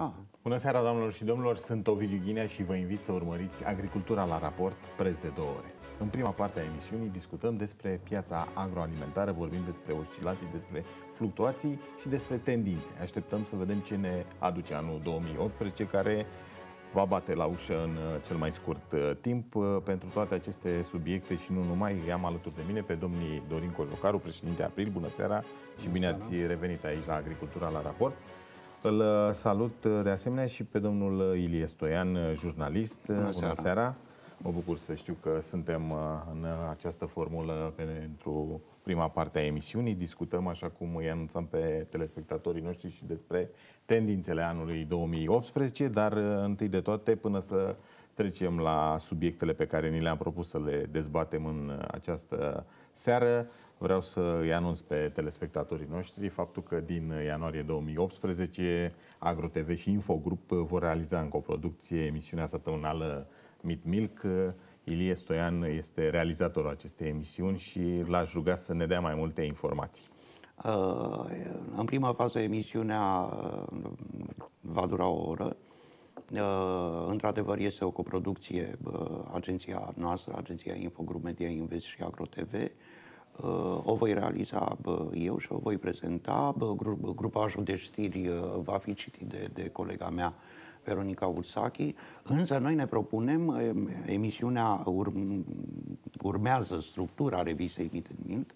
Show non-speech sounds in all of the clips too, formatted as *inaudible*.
Ah. Bună seara, doamnelor și domnilor! Sunt Ovidiu Ghinea și vă invit să urmăriți Agricultura la raport, preț de două ore. În prima parte a emisiunii discutăm despre piața agroalimentară, vorbim despre oscilații, despre fluctuații și despre tendințe. Așteptăm să vedem ce ne aduce anul 2018, care va bate la ușă în uh, cel mai scurt uh, timp. Uh, pentru toate aceste subiecte și nu numai, i-am alături de mine pe domnii Dorin Cojocaru, președinte April, bună seara bună și bine seara. ați revenit aici la Agricultura la raport. Îl uh, salut uh, de asemenea și pe domnul uh, Ilie Stoian, jurnalist. Bună, Bună seara. seara! Mă bucur să știu că suntem în această formulă pentru prima parte a emisiunii. Discutăm, așa cum îi anunțăm pe telespectatorii noștri, și despre tendințele anului 2018, dar întâi de toate, până să trecem la subiectele pe care ni le-am propus să le dezbatem în uh, această seară. Vreau să îi anunț pe telespectatorii noștri faptul că din uh, ianuarie 2018 AgroTV și Infogrup uh, vor realiza în coproducție emisiunea săptămânală Meat Milk. Ilie Stoian este realizatorul acestei emisiuni și l-aș ruga să ne dea mai multe informații. În prima fază emisiunea va dura o oră Uh, într-adevăr, este o coproducție uh, agenția noastră, agenția Infogrup Media Invest și AgroTV. Uh, o voi realiza eu și o voi prezenta. Grupajul de știri va fi citit de, de colega mea, Veronica Ursachi, însă noi ne propunem, emisiunea urm, urmează structura revistei Meet Milk,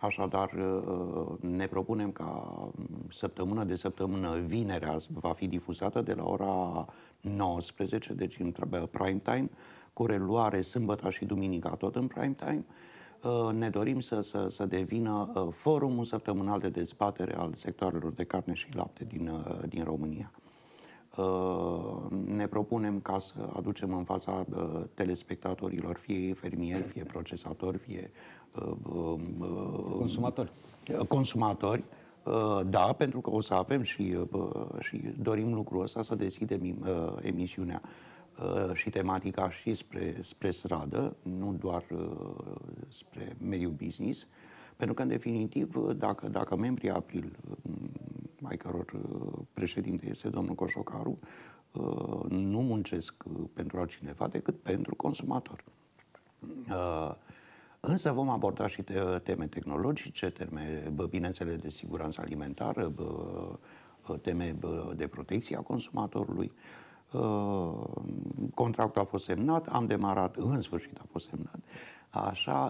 Așadar, uh, uh, ne propunem ca mm, săptămână de săptămână, vinerea va fi difuzată de la ora 19, deci în uh, prime time, cu reluare sâmbătă și duminica tot în prime time. Ne dorim să, să, să devină forumul săptămânal de dezbatere al sectoarelor de carne și lapte din, din România. Ne propunem ca să aducem în fața telespectatorilor, fie fermieri, fie procesatori, fie Consumatori. Ehm, consumatori, ehm, da, pentru că o să avem și, ehm, și dorim lucrul ăsta să deschidem emisiunea și tematica și spre, spre stradă, nu doar spre mediul business, pentru că, în definitiv, dacă, dacă membrii April, mai mm, căror președinte este domnul Coșocaru, nu muncesc pentru altcineva decât pentru consumator. Însă vom aborda și uh, teme tehnologice, teme, bă, bineînțeles, de siguranță alimentară, bă, uh, teme bă, de protecție a consumatorului. Uh, contractul a fost semnat, am demarat, în sfârșit a fost semnat, așa,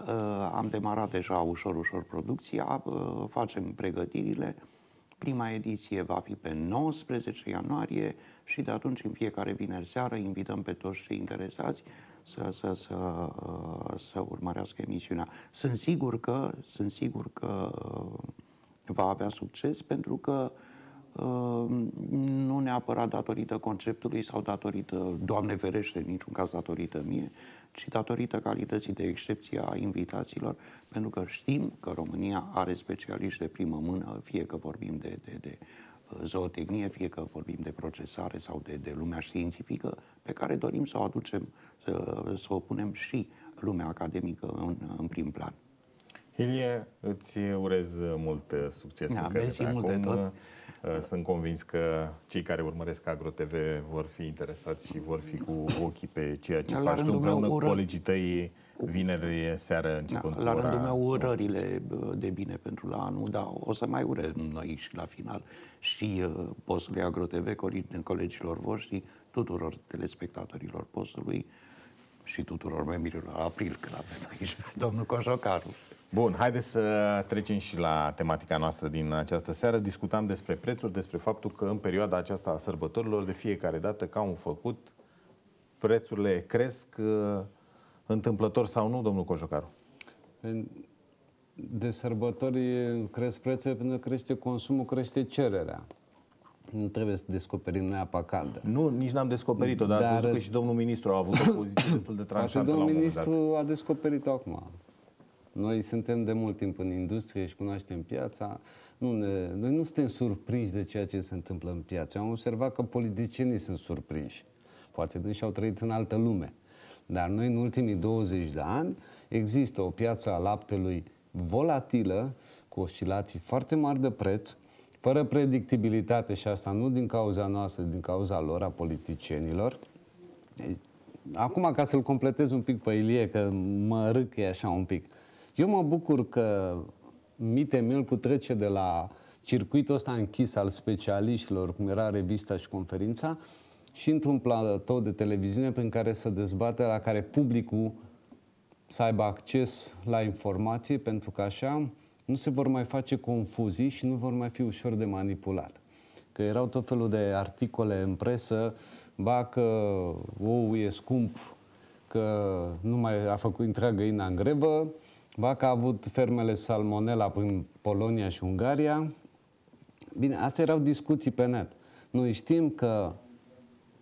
am demarat deja ușor, ușor producția, facem pregătirile, Prima ediție va fi pe 19 ianuarie și de atunci, în fiecare vineri seară, invităm pe toți cei interesați să, să, să, uh, să urmărească emisiunea. Sunt sigur că, sunt sigur că uh, va avea succes pentru că uh, Ehm, nu neapărat datorită conceptului sau datorită, Doamne ferește, în niciun caz datorită mie, ci datorită calității de excepție a invitațiilor, pentru că știm că România are specialiști de primă mână, fie că vorbim de, de, de uh, zootehnie, fie că vorbim de procesare sau de, de lumea științifică, pe care dorim să o aducem, să, să o punem și lumea academică în, în prim plan. Ilie, îți urez mult succes. Da, mersi mult acum. de tot. Uh, sunt convins că cei care urmăresc AgroTV vor fi interesați și vor fi cu ochii pe ceea ce da, faci tu împreună cu ură... colegii tăi vineri seară începând da, La rândul meu urările de bine pentru la anul, dar o să mai urez noi și la final și uh, postului AgroTV, colegilor voștri, tuturor telespectatorilor postului și tuturor membrilor la april, când avem aici domnul Coșocaru. Bun, haideți să trecem și la tematica noastră din această seară. Discutam despre prețuri, despre faptul că în perioada aceasta a sărbătorilor, de fiecare dată, ca un făcut, prețurile cresc uh, întâmplător sau nu, domnul Cojocaru? De sărbători cresc prețurile pentru că crește consumul, crește cererea. Nu trebuie să descoperim noi apa caldă. Nu, nici n-am descoperit-o, dar, dar ați văzut că și domnul ministru a avut o poziție destul de *coughs* tranșantă domnul ministru a descoperit-o acum. Noi suntem de mult timp în industrie și cunoaștem piața. Nu ne, noi nu suntem surprinși de ceea ce se întâmplă în piață. Am observat că politicienii sunt surprinși. Poate dânsi și-au trăit în altă lume. Dar noi, în ultimii 20 de ani, există o piață a laptelui volatilă, cu oscilații foarte mari de preț, fără predictibilitate și asta nu din cauza noastră, din cauza lor, a politicienilor. Acum, ca să-l completez un pic pe Ilie, că mă râc așa un pic. Uh, eu mă bucur că Mite Milcu trece de la circuitul ăsta închis al specialiștilor, cum era revista și conferința, și într-un platou de televiziune prin care să dezbate, la care publicul să aibă acces la informații, pentru că așa nu se vor mai face confuzii și nu vor mai fi ușor de manipulat. Că erau tot felul de articole în presă, ba că ou e scump, că nu mai a făcut întreagă găina în grevă, Vaca a avut fermele salmonella prin Polonia și Ungaria. Bine, astea erau discuții pe net. Noi știm că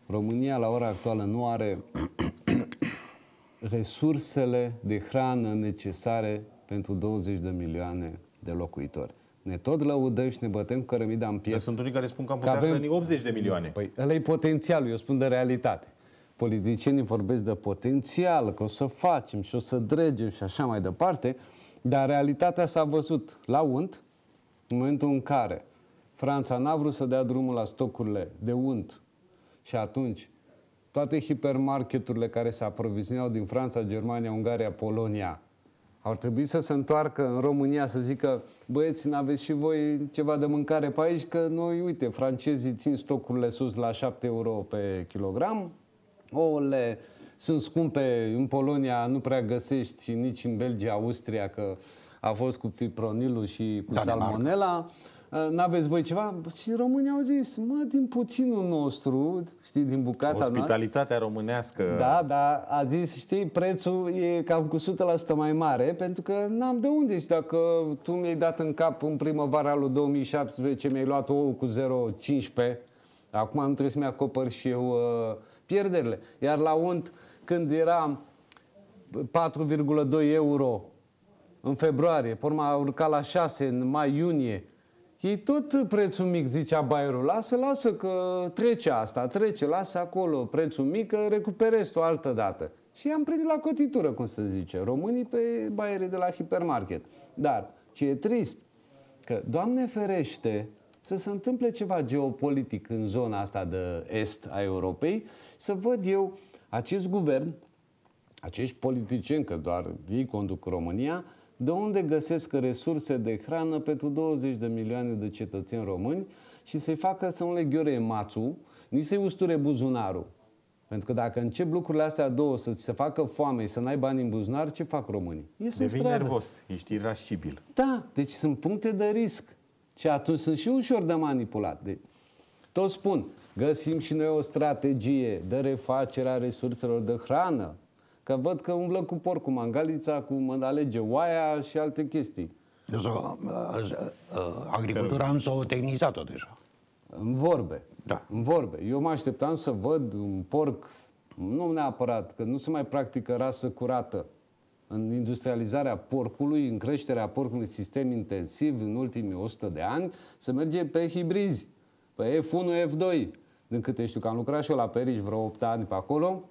România la ora actuală nu are *coughs* resursele de hrană necesare pentru 20 de milioane de locuitori. Ne tot lăudăm și ne bătem cu cărămida în piept. Dar sunt unii care spun că am putea că avem... 80 de milioane. Păi ăla e potențialul, eu spun de realitate politicienii vorbesc de potențial, că o să facem și o să dregem și așa mai departe, dar realitatea s-a văzut la unt, în momentul în care Franța n-a vrut să dea drumul la stocurile de unt și atunci toate hipermarketurile care se aprovizionau din Franța, Germania, Ungaria, Polonia, au trebuit să se întoarcă în România să zică, băieți, n-aveți și voi ceva de mâncare pe aici, că noi, uite, francezii țin stocurile sus la 7 euro pe kilogram, ouăle sunt scumpe, în Polonia nu prea găsești nici în Belgia, Austria, că a fost cu fipronilul și cu da, Danemark. salmonela. Uh, n-aveți voi ceva? Și românii au zis, mă, din puținul nostru, știi, din bucata Ospitalitatea noastră, românească. Da, da, a zis, știi, prețul e cam cu 100% mai mare, pentru că n-am de unde. Și dacă tu mi-ai dat în cap în primăvara lui 2017, mi-ai luat ou cu 0,15, acum nu trebuie să-mi acopăr și eu uh, pierderile. Iar la unt, când era 4,2 euro în februarie, pe a urcat la 6 în mai-iunie, ei tot prețul mic, zicea Bayerul, lasă, lasă că trece asta, trece, lasă acolo prețul mic, că recuperezi o altă dată. Și am prins la cotitură, cum se zice, românii pe baierii de la hipermarket. Dar ce e trist, că, Doamne ferește, să se întâmple ceva geopolitic în zona asta de est a Europei să văd eu acest guvern, acești politicieni, că doar ei conduc România, de unde găsesc resurse de hrană pentru 20 de milioane de cetățeni români și să-i facă să nu le ghiore mațul, nici să-i usture buzunarul. Pentru că dacă încep lucrurile astea două să se facă foame și să n-ai bani în buzunar, ce fac românii? Ești nervos, ești irascibil. Da, deci sunt puncte de risc. Și atunci sunt și ușor de manipulat. Deci, tot spun, găsim și noi o strategie de refacere a resurselor de hrană, că văd că umblă cu porc, cu mangalița, cu alege oaia și alte chestii. Deci, uh, uh, uh, agricultura am s-a tehnizat-o deja. În vorbe. Da. În vorbe. Eu mă așteptam să văd un porc, nu neapărat, că nu se mai practică rasă curată în industrializarea porcului, în creșterea porcului sistem intensiv în ultimii 100 de ani, se merge pe hibrizi pe F1, F2. Din câte știu că am lucrat și eu la Perici vreo 8 ani pe acolo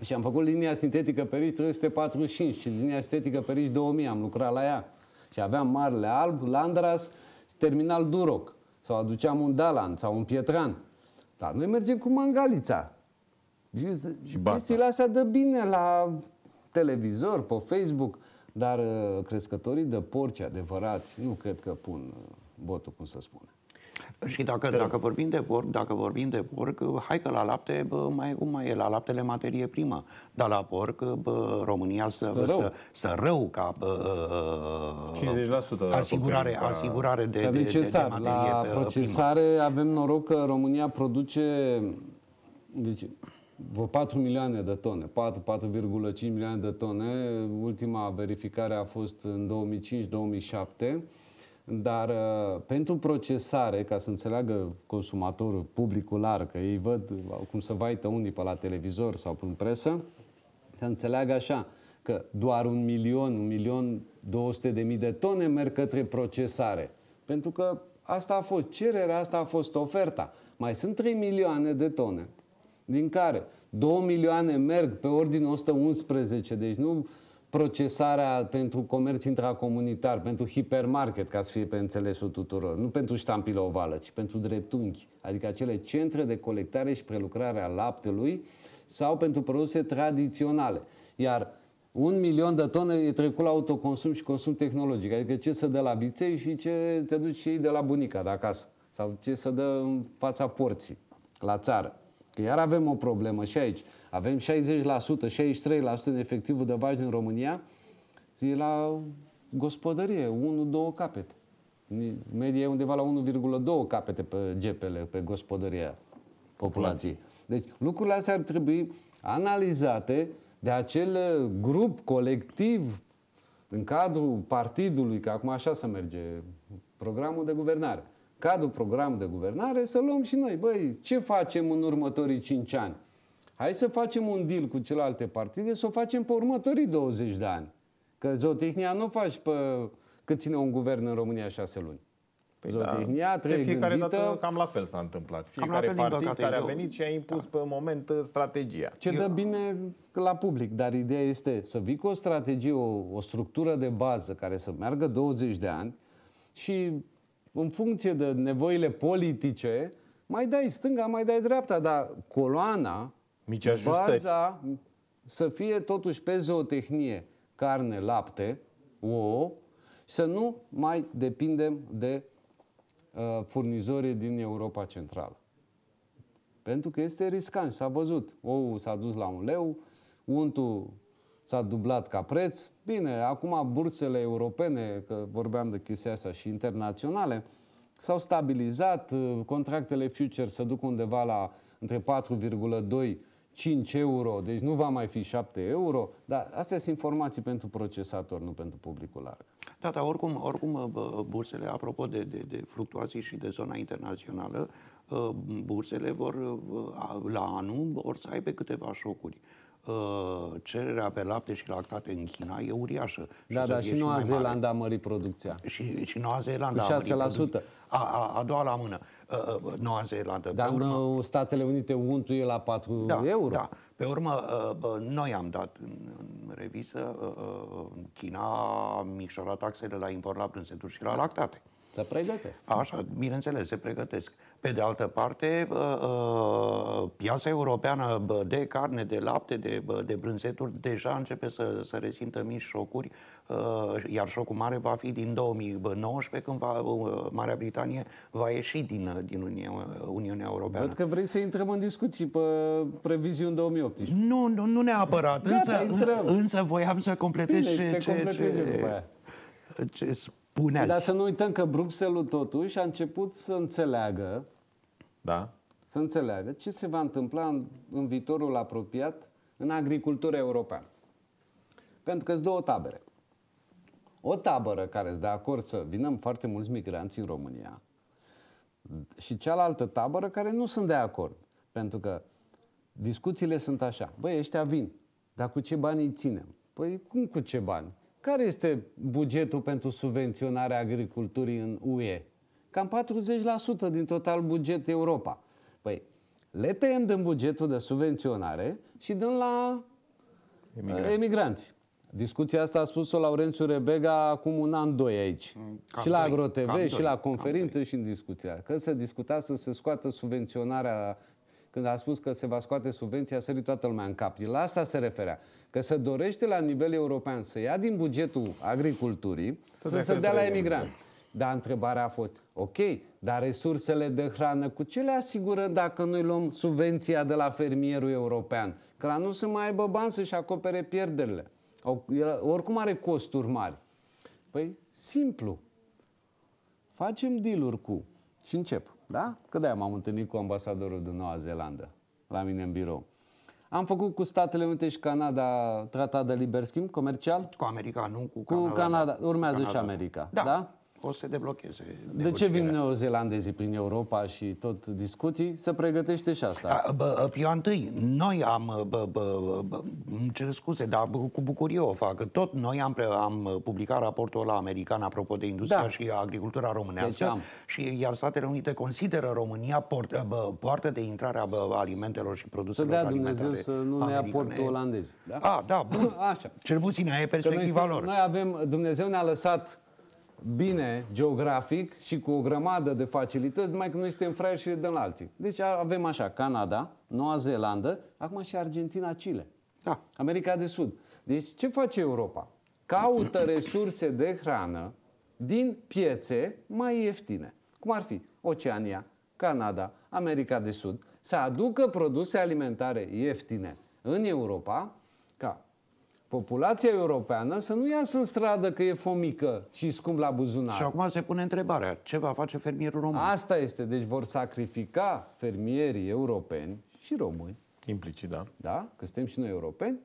și am făcut linia sintetică Perici 345 și linia sintetică Perici 2000, am lucrat la ea. Și aveam Marele Alb, Landras Terminal Duroc. Sau aduceam un Dalan sau un Pietran. Dar noi mergem cu mangalița. Și, și chestiile astea dă bine la televizor, pe Facebook, dar uh, crescătorii de porci adevărați nu cred că pun uh, botul, cum să spune. Și dacă, Că... dacă vorbim de porc, dacă vorbim de porc, hai că la lapte bă, mai cum mai e, la laptele materie primă, dar la porc bă, România să, rău. să, să rău ca bă, 50% asigurare, ca... asigurare de, de, de, de materie La procesare primă. avem noroc că România produce deci, vreo 4 milioane de tone, 4,5 milioane de tone. Ultima verificare a fost în 2005-2007 dar uh, pentru procesare, ca să înțeleagă consumatorul, publicul larg, că ei văd uh, cum să vaită unii pe la televizor sau prin presă, să înțeleagă așa, că doar un milion, un milion 200 de mii de tone merg către procesare. Pentru că asta a fost cererea, asta a fost oferta. Mai sunt 3 milioane de tone, din care 2 milioane merg pe ordinul 111, deci nu procesarea pentru comerț intracomunitar, pentru hipermarket, ca să fie pe înțelesul tuturor, nu pentru ștampile ovală, ci pentru dreptunghi, adică acele centre de colectare și prelucrare a laptelui sau pentru produse tradiționale. Iar un milion de tone e trecut la autoconsum și consum tehnologic, adică ce să dă la biței și ce te duci și de la bunica de acasă sau ce să dă în fața porții, la țară. Că iar avem o problemă și aici. Avem 60%, 63% din efectivul de vaci din România e la gospodărie, 1-2 capete. Media e undeva la 1,2 capete pe GPL, pe gospodăria populației. Deci lucrurile astea ar trebui analizate de acel uh, grup colectiv în cadrul partidului, că acum așa să merge programul de guvernare cadrul program de guvernare, să luăm și noi. Băi, ce facem în următorii 5 ani? Hai să facem un deal cu celelalte partide, să o facem pe următorii 20 de ani. Că zootehnia nu faci pe cât ține un guvern în România 6 luni. Păi da. Zootehnia da. trebuie fiecare gândită... dată cam la fel s-a întâmplat. Fiecare cam partid care eu. a venit și a impus da. pe moment uh, strategia. Ce eu... dă bine la public, dar ideea este să vii cu o strategie, o, o structură de bază care să meargă 20 de ani și în funcție de nevoile politice, mai dai stânga, mai dai dreapta, dar coloana, Mici baza, să fie totuși pe zootehnie carne, lapte, ouă, să nu mai depindem de uh, furnizorii din Europa Centrală. Pentru că este riscant, s-a văzut. Ouul s-a dus la un leu, untul s-a dublat ca preț. Bine, acum bursele europene, că vorbeam de chestia asta și internaționale, s-au stabilizat, uh, contractele future se duc undeva la între 4,2 5 euro, deci nu va mai fi 7 euro, dar astea sunt informații pentru procesator, nu pentru publicul larg. Da, dar oricum, oricum uh, bursele, apropo de, de, de fluctuații și de zona internațională, uh, bursele vor la anul vor să aibă câteva șocuri uh, cererea pe lapte și lactate în China e uriașă. Da, și dar și Noua Zeelandă a mărit producția. Și, și Noua Zeelandă a mărit producția. A, a, a doua la mână. Uh, Noua Zeelandă. Dar urmă, în uh, Statele Unite untul e la 4 da, euro. Da. Pe urmă, uh, noi am dat în, în revisă, uh, China a micșorat taxele la import la prânseturi și la lactate. Se pregătesc. Așa, bineînțeles, se pregătesc. Pe de altă parte, uh, uh, piața europeană de carne, de lapte, de, de brânzeturi, deja începe să, să resimtă mici șocuri, uh, iar șocul mare va fi din 2019, când va, Marea Britanie va ieși din, din Uniunea Europeană. Văd că vrei să intrăm în discuții pe previziuni 2018. Nu, nu, nu neapărat, Gata, însă, intrăm. însă voiam să completez Bine, ce... ce, ce, ce spune Dar să nu uităm că Bruxelles totuși a început să înțeleagă da. să înțeleagă ce se va întâmpla în, în viitorul apropiat în agricultura europeană. Pentru că sunt două tabere. O tabără care îți dă acord să vină foarte mulți migranți în România și cealaltă tabără care nu sunt de acord. Pentru că discuțiile sunt așa. Băi, ăștia vin. Dar cu ce bani îi ținem? Păi cum cu ce bani? Care este bugetul pentru subvenționarea agriculturii în UE? Cam 40% din total buget Europa. Păi, le tăiem din bugetul de subvenționare și dăm la eh, emigranți. emigranți. Discuția asta a spus-o Laurențiu Rebega acum un an, doi aici. Cam și la AgroTV, doi, și la conferință, și în discuția. Că se discuta să se scoată subvenționarea, când a spus că se va scoate subvenția, a sărit toată lumea în cap. La asta se referea că se dorește la nivel european să ia din bugetul agriculturii să, să se dea la emigranți. Dar întrebarea a fost, ok, dar resursele de hrană, cu ce le asigură dacă noi luăm subvenția de la fermierul european? Că la nu se mai aibă bani să-și acopere pierderile. Oricum are costuri mari. Păi, simplu. Facem deal cu... Și încep, da? Că de-aia m-am întâlnit cu ambasadorul din Noua Zeelandă, la mine în birou. Am făcut cu Statele Unite și Canada tratat de liber schimb comercial. Cu America, nu? Cu Canada. Cu Canada. Urmează Canada. și America. Da. da? o să se deblocheze. De ce vin neozelandezii prin Europa și tot discuții? Se pregătește și asta. A, bă, eu întâi, noi am, bă, bă, bă, îmi cer scuze, dar cu bucurie o fac. Tot noi am, am publicat raportul la american apropo de industria da. și agricultura românească deci și iar Statele Unite consideră România port, bă, poartă de intrare a bă, alimentelor și produselor Să dea Dumnezeu să nu ne aporte olandezi. Da? A, da, bun. *laughs* Așa. Cel puțin e perspectiva noi, lor. Noi avem, Dumnezeu ne-a lăsat bine geografic și cu o grămadă de facilități, numai că noi suntem fraieri și le dăm la alții. Deci avem așa Canada, Noua Zeelandă, acum și Argentina, Chile. Da. America de Sud. Deci ce face Europa? Caută *clears throat* resurse de hrană din piețe mai ieftine. Cum ar fi Oceania, Canada, America de Sud, să aducă produse alimentare ieftine în Europa, ca populația europeană să nu iasă în stradă că e fomică și scump la buzunar. Și acum se pune întrebarea, ce va face fermierul român? Asta este, deci vor sacrifica fermierii europeni și români. Implicit, da. Da, că suntem și noi europeni,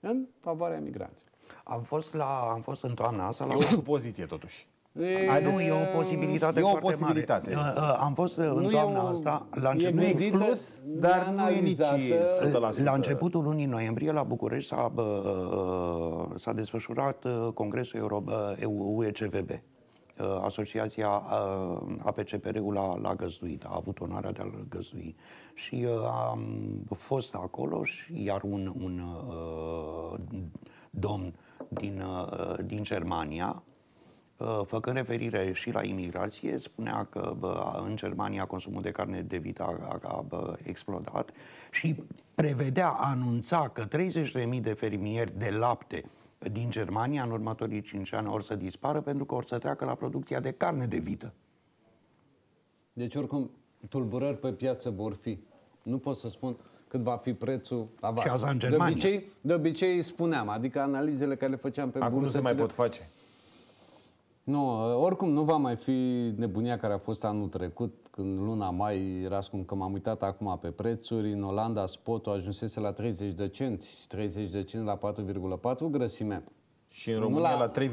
în favoarea migranților. Am fost, la, am fost în toamna asta... E la... o supoziție, totuși. E, nu, e o posibilitate e o foarte posibilitate. mare. Uh, uh, am fost uh, nu în toamna o, asta, la început, e exclus, dar nu e nici 100%. La începutul lunii noiembrie, la București, s-a, s-a desfășurat Congresul Euro, UECVB. Asociația APCPR-ul la, la găzduit, a avut onoarea de a-l găzdui. Și am fost acolo, și iar un, un domn din, din Germania, Uh, făcând referire și la imigrație, spunea că bă, în Germania consumul de carne de vită a, a bă, explodat și prevedea, anunța că 30.000 de fermieri de lapte din Germania în următorii 5 ani or să dispară pentru că or să treacă la producția de carne de vită. Deci oricum tulburări pe piață vor fi. Nu pot să spun cât va fi prețul la vară. Și asta în Germania. De obicei, de obicei spuneam, adică analizele care le făceam pe Acum nu se mai pot face. Nu, oricum nu va mai fi nebunia care a fost anul trecut, când luna mai era cum că m-am uitat acum pe prețuri. În Olanda spotul ajunsese la 30 de cenți și 30 de cenți la 4,4 grăsime. Și în România la, la 3,9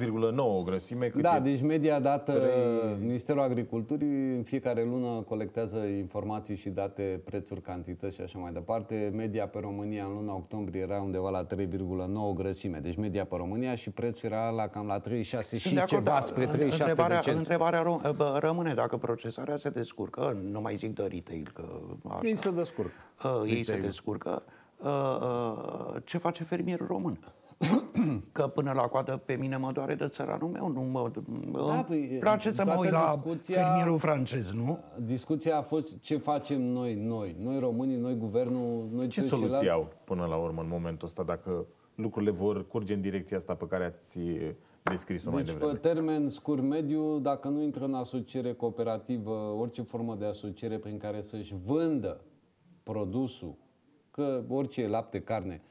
grăsime. Cât da, e? deci media dată 3... Ministerul Agriculturii în fiecare lună colectează informații și date, prețuri, cantități și așa mai departe. Media pe România în luna octombrie era undeva la 3,9 grăsime. Deci media pe România și prețul era la cam la 36 Sunt și de acord, ceva da, spre 37 întrebarea, întrebarea rămâne dacă procesarea se descurcă, nu mai zic de retail că așa. Ei se descurcă. Uh, ei retail. se descurcă. Uh, uh, ce face fermierul român? *coughs* că până la coadă pe mine mă doare de țăranul meu, nu mă... Da, păi, place să mă uit la fermierul francez, nu? Discuția a fost ce facem noi, noi, noi românii, noi guvernul, noi Ce soluții au până la urmă în momentul ăsta dacă lucrurile vor curge în direcția asta pe care ați eh, descris-o deci, mai devreme. pe termen scurt mediu, dacă nu intră în asociere cooperativă, orice formă de asociere prin care să-și vândă produsul, că orice lapte, carne,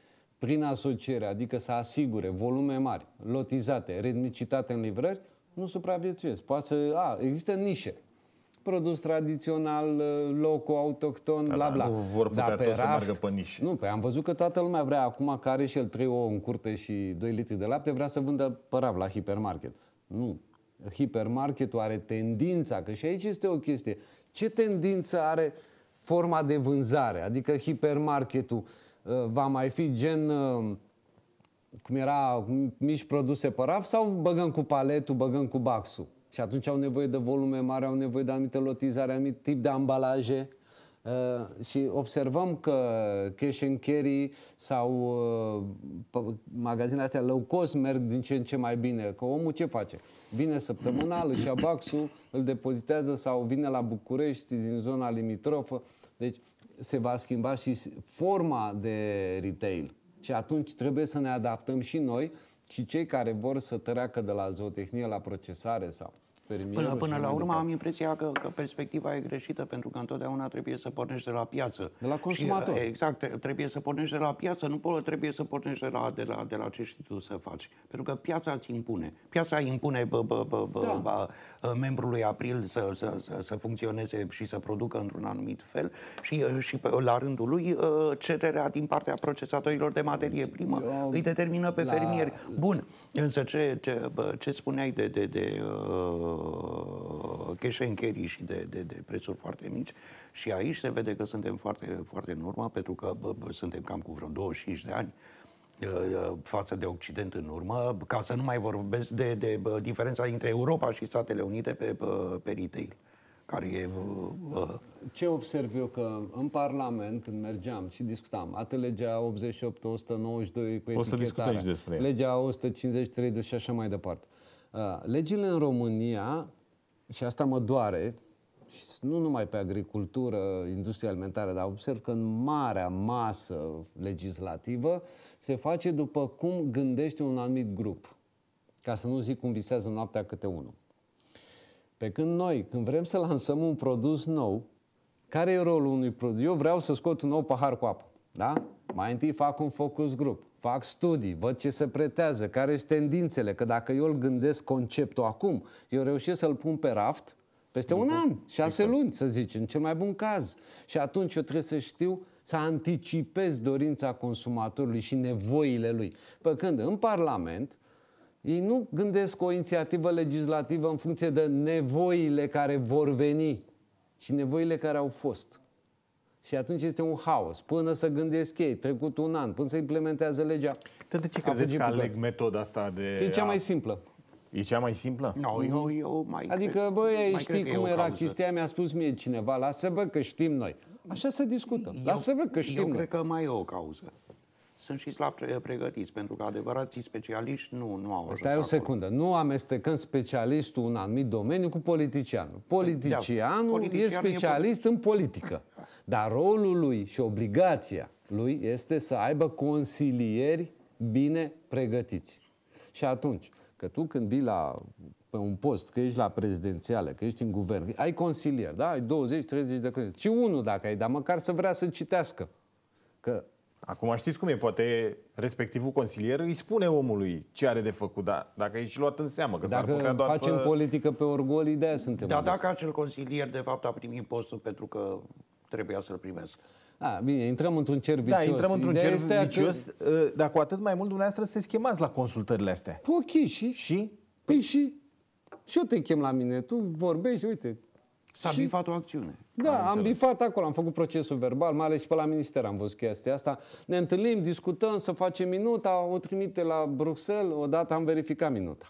prin asociere, adică să asigure volume mari, lotizate, ritmicitate în livrări, nu supraviețuiesc. Poate să... A, există nișe. Produs tradițional, uh, loco, autohton, da, bla, da, bla. Nu vor putea Dar pe raft, să meargă pe nișe. Nu, pe păi am văzut că toată lumea vrea acum, care și el 3 ouă în curte și 2 litri de lapte, vrea să vândă pe raft la hipermarket. Nu. Hipermarketul are tendința, că și aici este o chestie, ce tendință are forma de vânzare? Adică hipermarketul Uh, va mai fi gen uh, cum era, mici produse pe raf sau băgăm cu paletul, băgăm cu baxul. Și atunci au nevoie de volume mari, au nevoie de anumite lotizare, anumit tip de ambalaje. Uh, și observăm că cash and carry sau uh, magazinele astea low cost merg din ce în ce mai bine. Că omul ce face? Vine săptămânal, își ia baxul, îl depozitează sau vine la București din zona limitrofă. Deci se va schimba și forma de retail. Și atunci trebuie să ne adaptăm și noi și cei care vor să treacă de la zootehnie la procesare sau fermierul până, până la urmă am impresia că, că perspectiva e greșită pentru că întotdeauna trebuie să pornești de la piață. De la consumator. Și, uh, exact, trebuie să pornești de la piață, nu trebuie să pornești de la, de la, de la ce știi tu să faci. Pentru că piața îți impune. Piața impune bă, bă, bă, bă, da. bă, uh, membrului april să, să, să, să funcționeze și să producă într-un anumit fel și, uh, și la rândul lui cererea din partea procesatorilor de materie deci, primă Eu, îi determină pe la... fermieri. Bun, însă ce, ce, bă, ce spuneai de, de, de uh, cash and carry și de, de, de prețuri foarte mici și aici se vede că suntem foarte, foarte în urmă pentru că bă, bă, suntem cam cu vreo 25 de ani uh, uh, față de Occident în urmă, ca să nu mai vorbesc de, de, bă, diferența dintre Europa și Statele Unite pe, pe, pe retail care e... Bă. Ce observ eu că în Parlament, când mergeam și discutam, atât legea 88, 192 cu etichetarea, o să discutăm și despre ea. legea 153 și așa mai departe, Legile în România, și asta mă doare, și nu numai pe agricultură, industria alimentară, dar observ că în marea masă legislativă se face după cum gândește un anumit grup. Ca să nu zic cum visează noaptea câte unul. Pe când noi, când vrem să lansăm un produs nou, care e rolul unui produs? Eu vreau să scot un nou pahar cu apă. Da? Mai întâi fac un focus grup fac studii, văd ce se pretează, care sunt tendințele, că dacă eu îl gândesc conceptul acum, eu reușesc să-l pun pe raft peste După, un an, șase exact. luni, să zicem, în cel mai bun caz. Și atunci eu trebuie să știu să anticipez dorința consumatorului și nevoile lui. Pe când în Parlament, ei nu gândesc o inițiativă legislativă în funcție de nevoile care vor veni, ci nevoile care au fost. Și atunci este un haos. Până să gândesc ei, trecut un an, până să implementează legea. Dar de ce crezi că aleg metoda asta de... E cea mai simplă. E cea mai simplă? No, eu, mhm. eu mai Adică, băi, mai știi cum era chestia, mi-a spus mie cineva, lasă vă că știm noi. Așa să discută. Lasă vă că știm Eu noi. cred că mai e o cauză sunt și slab eh, pregătiți, pentru că adevărații specialiști nu, nu au ajuns Stai o secundă, acolo. nu amestecăm specialistul un anumit domeniu cu politicianul. Politicianul, politicianul e specialist e... în politică, dar rolul lui și obligația lui este să aibă consilieri bine pregătiți. Și atunci, că tu când vii la pe un post, că ești la prezidențială, că ești în guvern, ai consilier, da? Ai 20-30 de consilieri. Și unul dacă ai, dar măcar să vrea să citească. Că Acum știți cum e, poate respectivul consilier îi spune omului ce are de făcut, Da, dacă e și luat în seamă, că dacă s-ar putea doar facem să... politică pe orgolii, de suntem. Dar dacă acel consilier de fapt a primit postul pentru că trebuia să-l primesc. A, bine, intrăm într-un cer da, vicios. Da, intrăm într-un cer cer vicios, că... dar cu atât mai mult dumneavoastră sunteți chemați la consultările astea. Ok, și? Și? Păi și? Și eu te chem la mine, tu vorbești, uite, S-a și... bifat o acțiune. Da, am am bifat acolo, am făcut procesul verbal, mai ales și pe la minister am văzut chestia asta. Ne întâlnim, discutăm, să facem minuta, o trimite la Bruxelles, odată am verificat minuta.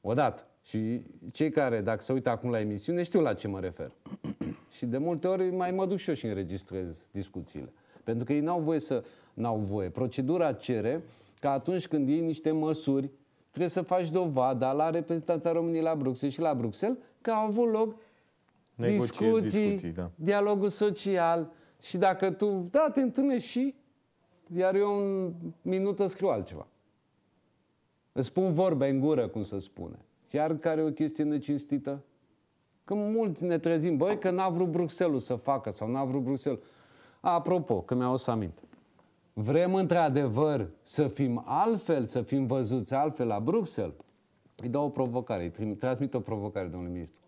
Odată. Și cei care, dacă se uită acum la emisiune, știu la ce mă refer. *clears throat* și de multe ori mai mă duc și eu și înregistrez discuțiile. Pentru că ei n-au voie să... N-au voie. Procedura cere că atunci când iei niște măsuri, trebuie să faci dovada la reprezentanța României la Bruxelles și la Bruxelles că au avut loc discuții, discuții da. dialogul social și dacă tu, da, te întâlnești și iar eu în minută scriu altceva. Îți spun vorbe în gură, cum se spune. Iar care e o chestie necinstită? Că mulți ne trezim, băi, că n-a vrut Bruxelles să facă sau n-a vrut Bruxelles. Apropo, că mi-au să aminte. Vrem într-adevăr să fim altfel, să fim văzuți altfel la Bruxelles? Îi dau o provocare, îi transmit o provocare, domnule ministru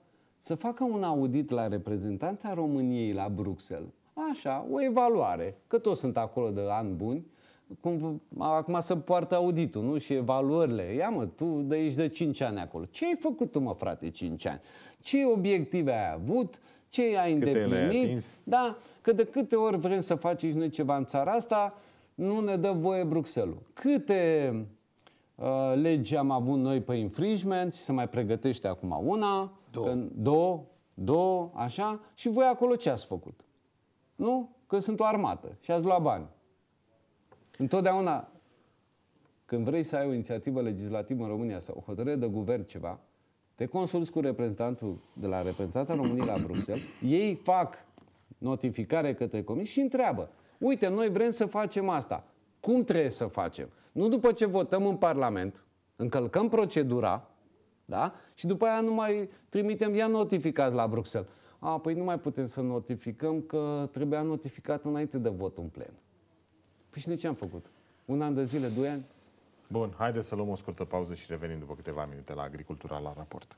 să facă un audit la reprezentanța României la Bruxelles. Așa, o evaluare, că toți sunt acolo de ani buni, cum, acum să poartă auditul, nu? Și evaluările. Ia mă, tu de ești de 5 ani acolo. Ce ai făcut tu, mă, frate, 5 ani? Ce obiective ai avut? Ce ai Câte îndeplinit? Ai da, că de câte ori vrem să faci noi ceva în țara asta, nu ne dă voie Bruxelles. Câte uh, legi am avut noi pe infringement și se mai pregătește acum una, Două. Când, două, două, așa. Și voi acolo ce ați făcut? Nu? Că sunt o armată și ați luat bani. Întotdeauna, când vrei să ai o inițiativă legislativă în România sau o hotărâre de guvern ceva, te consulți cu reprezentantul de la reprezentanta României la Bruxelles, ei fac notificare către comisie și întreabă. Uite, noi vrem să facem asta. Cum trebuie să facem? Nu după ce votăm în Parlament, încălcăm procedura, da? Și după aia nu mai trimitem, ia notificat la Bruxelles. A, păi nu mai putem să notificăm că trebuia notificat înainte de vot în plen. Păi și de ce am făcut? Un an de zile, doi ani? Bun, haideți să luăm o scurtă pauză și revenim după câteva minute la agricultura la raport.